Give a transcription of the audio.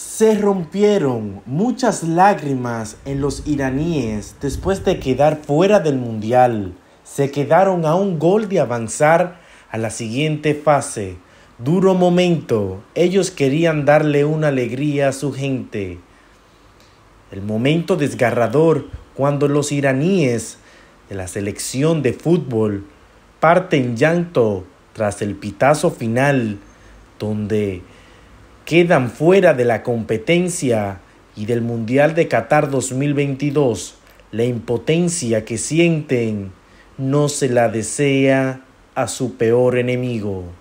Se rompieron muchas lágrimas en los iraníes después de quedar fuera del mundial. Se quedaron a un gol de avanzar a la siguiente fase. Duro momento. Ellos querían darle una alegría a su gente. El momento desgarrador cuando los iraníes de la selección de fútbol parten llanto tras el pitazo final donde quedan fuera de la competencia y del Mundial de Qatar 2022. La impotencia que sienten no se la desea a su peor enemigo.